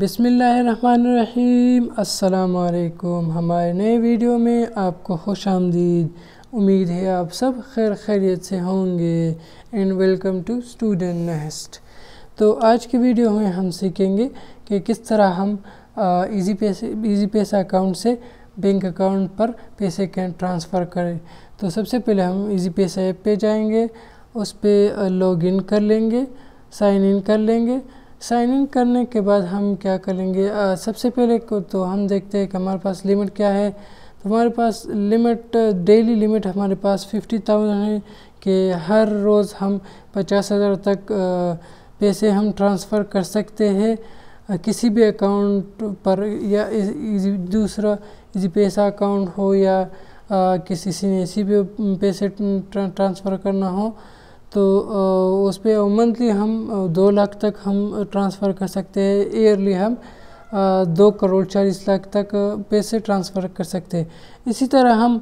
बसमिलकुम हमारे नए वीडियो में आपको खुश आमदीद उम्मीद है आप सब खैर खैरियत से होंगे and welcome to student nest तो आज की वीडियो में हम सीखेंगे कि किस तरह हम इजी पैसे इजी पैसा अकाउंट से बैंक अकाउंट पर पैसे कैन ट्रांसफ़र करें तो सबसे पहले हम इजी पैसा ऐप पे जाएंगे उस पर लॉग इन कर लेंगे साइन इन कर लेंगे साइन इन करने के बाद हम क्या करेंगे आ, सबसे पहले को तो हम देखते हैं कि हमारे पास लिमिट क्या है तो हमारे पास लिमिट डेली लिमिट हमारे पास फिफ्टी थाउजेंड है कि हर रोज़ हम पचास हज़ार तक पैसे हम ट्रांसफ़र कर सकते हैं किसी भी अकाउंट पर या इस, दूसरा इस पैसा अकाउंट हो या आ, किसी से भी पैसे ट्रांसफ़र करना हो तो उस पर मंथली हम दो लाख तक हम ट्रांसफ़र कर सकते हैं ईयरली हम दो करोड़ चालीस लाख तक पैसे ट्रांसफ़र कर सकते हैं इसी तरह हम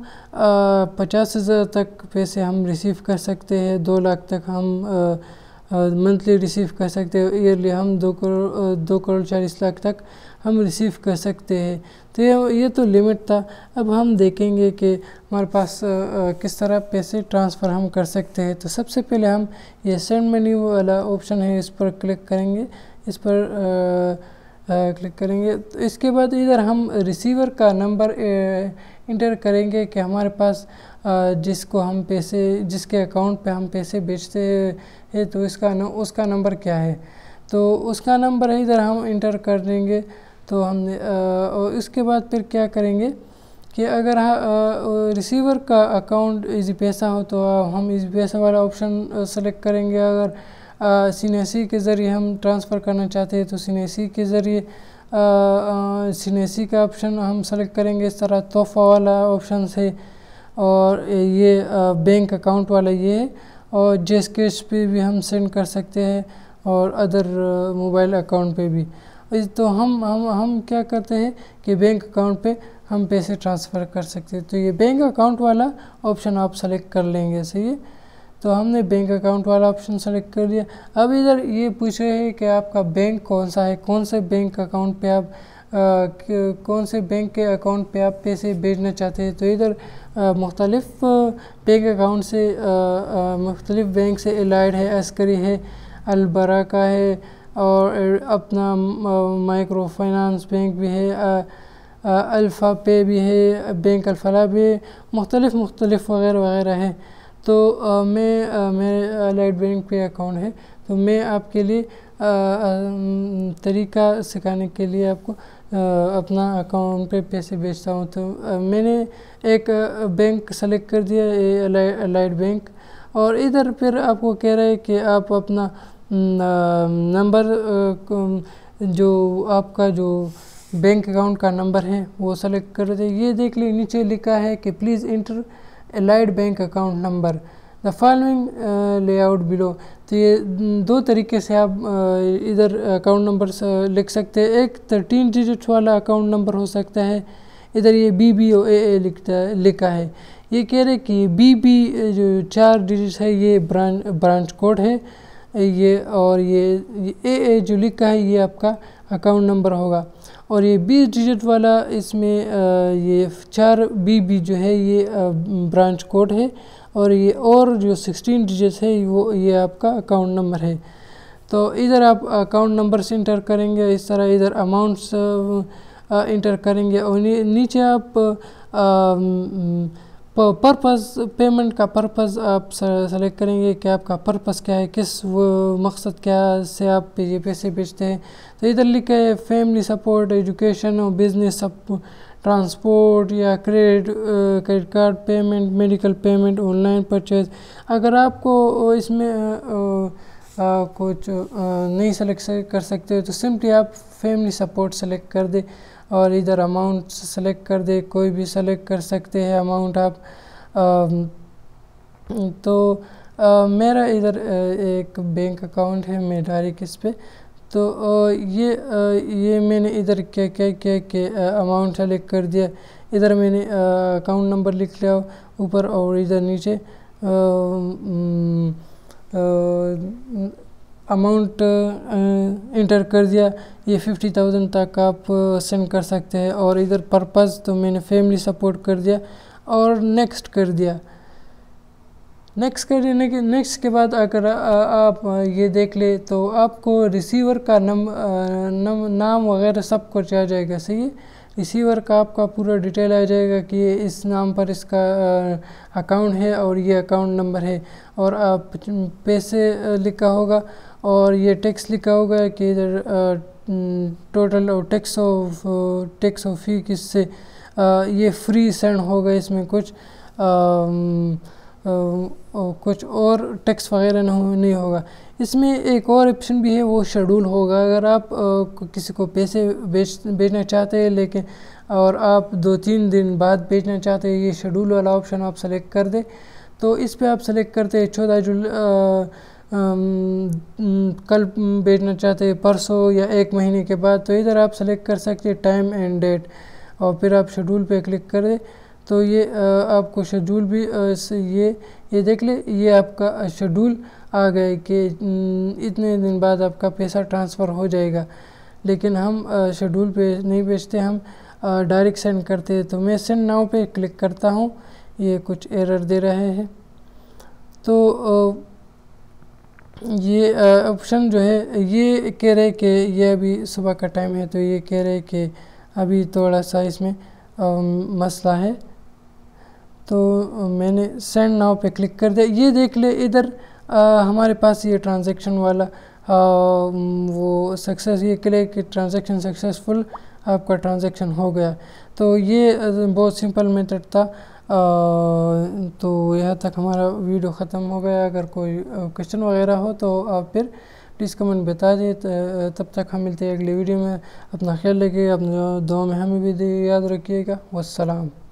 पचास हज़ार तक पैसे हम रिसीव कर सकते हैं दो लाख तक हम मंथली रिसीव कर सकते हैं ईयरली हम दो करोड़ दो करोड़ चालीस लाख तक हम रिसीव कर सकते हैं तो ये ये तो लिमिट था अब हम देखेंगे कि हमारे पास आ, आ, किस तरह पैसे ट्रांसफ़र हम कर सकते हैं तो सबसे पहले हम ये सेंड मनी वाला ऑप्शन है इस पर क्लिक करेंगे इस पर आ, क्लिक करेंगे तो इसके बाद इधर हम रिसीवर का नंबर इंटर करेंगे कि हमारे पास जिसको हम पैसे जिसके अकाउंट पे हम पैसे बेचते हैं तो इसका न, उसका नंबर क्या है तो उसका नंबर इधर हम इंटर कर देंगे तो हमने और इसके बाद फिर क्या करेंगे कि अगर रिसीवर का अकाउंट इजी पैसा हो तो हम इजी पैसा वाला ऑप्शन सेलेक्ट करेंगे अगर सीनेसी के ज़रिए हम ट्रांसफ़र करना चाहते हैं तो सीनेसी के ज़रिए सीनेसी का ऑप्शन हम सेलेक्ट करेंगे इस तरह तोहफा वाला ऑप्शन से और ये बैंक अकाउंट वाला ये है और जेस कैश पे भी हम सेंड कर सकते हैं और अदर मोबाइल अकाउंट पे भी तो हम हम हम क्या करते हैं कि बैंक अकाउंट पे हम पैसे ट्रांसफ़र कर सकते हैं तो ये बैंक अकाउंट वाला ऑप्शन आप सेलेक्ट कर लेंगे सही है तो हमने बैंक अकाउंट वाला ऑप्शन सेलेक्ट कर लिया अब इधर ये पूछ रहे हैं कि आपका बैंक कौन सा है कौन से बैंक अकाउंट पे आप आ, कौन से बैंक के अकाउंट पे आप पैसे भेजना चाहते हैं तो इधर मुख्तलिफ बैंक अकाउंट से मुख्तलिफ बैंक से एलाइड है अस्करी है अलबरा का है और अपना माइक्रो फाइनेंस बैंक भी है अल्फ़ा पे भी है बैंक अल्फला भी मुख्तलिफ मुख्तलिफ वगैरह वगैरह है तो आ, मैं आ, मेरे लाइट बैंक पे अकाउंट है तो मैं आपके लिए आ, तरीका सिखाने के लिए आपको अपना अकाउंट पे पैसे भेजता हूँ तो मैंने एक बैंक सेलेक्ट कर दिया लाइट बैंक और इधर फिर आपको कह रहा है कि आप अपना नंबर जो आपका जो बैंक अकाउंट का नंबर है वो सेलेक्ट कर दे ये देख लीजिए नीचे लिखा है कि please enter allied bank account number the following layout below तो ये दो तरीके से आप इधर अकाउंट नंबर लिख सकते हैं एक थर्टीन डिजिट वाला अकाउंट नंबर हो सकता है इधर ये बी बी ओ ए ए लिखता लिखा है ये कह रहे कि बी बी जो चार डिजिट है ये ब्रांच ब्रांच कोड है ये और ये ए ए जो लिखा है ये आपका अकाउंट नंबर होगा और ये बीस डिजिट वाला इसमें ये चार बी बी जो है ये ब्रांच कोड है और ये और जो सिक्सटीन डिजिट है वो ये आपका अकाउंट नंबर है तो इधर आप अकाउंट नंबर से इंटर करेंगे इस तरह इधर अमाउंट्स इंटर करेंगे और नीचे आप आ, पर्पस पेमेंट का पर्पस आप सेलेक्ट करेंगे कि आपका पर्पस क्या है किस मकसद क्या से आप ये पैसे बेचते हैं तो इधर लिखा है फैमिली सपोर्ट एजुकेशन और बिजनेस ट्रांसपोर्ट या credit credit card payment medical payment online purchase अगर आपको इसमें कुछ नहीं सेलेक्ट कर सकते हो तो सिंपली आप फैमिली सपोर्ट सेलेक्ट कर दे और इधर अमाउंट सेलेक्ट कर दे कोई भी सेलेक्ट कर सकते हैं अमाउंट आप आ, तो आ, मेरा इधर एक बैंक अकाउंट है मैं डायरेक्ट इस पर तो आ, ये ये मैंने इधर क्या क्या क्या के अमाउंट सेलेक्ट कर दिया इधर मैंने अकाउंट नंबर लिख लिया ऊपर और इधर नीचे अमाउंट इंटर कर दिया ये फिफ्टी थाउजेंड तक आप सेंड कर सकते हैं और इधर पर्पज़ तो मैंने फैमिली सपोर्ट कर दिया और नेक्स्ट कर दिया नेक्स्ट कर देने के नेक्स्ट के बाद अगर आप ये देख ले तो आपको रिसीवर का नम, नम नाम वगैरह सब कुछ आ जाएगा सही है इसी वर्क आपका पूरा डिटेल आ जाएगा कि इस नाम पर इसका अकाउंट है और ये अकाउंट नंबर है और आप पैसे लिखा होगा और ये टैक्स लिखा होगा कि इधर टोटल और tax of tax of fee किससे ये फ्री सेंड होगा इसमें कुछ आ, कुछ और टैक्स वगैरह ना हो नहीं होगा इसमें एक और ऑप्शन भी है वो शेड्यूल होगा अगर आप किसी को पैसे बेच बेचना चाहते हैं लेकिन और आप दो तीन दिन बाद बेचना चाहते हैं ये शेड्यूल वाला ऑप्शन आप सेलेक्ट कर दें तो इस पर आप सेलेक्ट करते हैं चौदह जुल कल बेचना चाहते हैं परसों या एक महीने के बाद तो इधर आप सेलेक्ट कर सकते हैं टाइम एंड डेट और फिर आप शेड्यूल पे क्लिक कर दें तो ये आपको शेड्यूल भी ये ये देख ले ये आपका शेड्यूल आ गया कि इतने दिन बाद आपका पैसा ट्रांसफ़र हो जाएगा लेकिन हम शेड्यूल पे नहीं भेजते हम डायरेक्ट सेंड करते हैं तो मैं सेंड नाउ पे क्लिक करता हूँ ये कुछ एरर दे रहे हैं तो ये ऑप्शन जो है ये कह रहे कि ये अभी सुबह का टाइम है तो ये कह रहे कि अभी थोड़ा सा इसमें मसला है तो मैंने सेंड नाव पे क्लिक कर दिया ये देख ले इधर हमारे पास ये ट्रांजेक्शन वाला आ, वो सक्सेस ये क्ले कि ट्रांजेक्शन सक्सेसफुल आपका ट्रांजेक्शन हो गया तो ये बहुत सिंपल मेथड था आ, तो यहाँ तक हमारा वीडियो ख़त्म हो गया अगर कोई क्वेश्चन वगैरह हो तो आप फिर प्लीज़ कमेंट बता दें तब तक हम मिलते हैं अगले वीडियो में अपना ख्याल रखिएगा अपने दो में हमें भी याद रखिएगा वसलाम